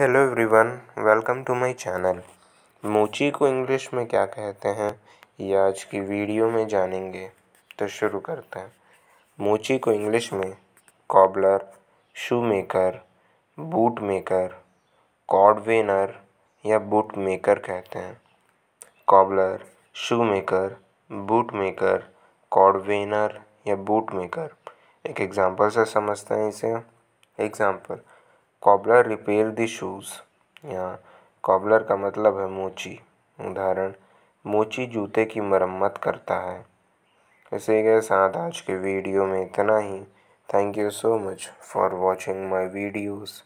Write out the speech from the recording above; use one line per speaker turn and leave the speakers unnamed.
hello everyone welcome to my channel मोची को English में क्या कहते हैं ये आज की वीडियो में जानेंगे तो शुरू करते हैं मोची को इंग्लिश में cobbler shoe maker boot maker cordwainer या बूट मेकर कहते हैं cobbler shoe maker boot maker cordwainer या बूट मेकर एक एग्ज़ाम्पल से समझते हैं इसे example cobbler repair the shoes यहाँ कॉबलर का मतलब है मोची उदाहरण मोची जूते की मरम्मत करता है इसी के साथ आज के वीडियो में इतना ही thank you so much for watching my videos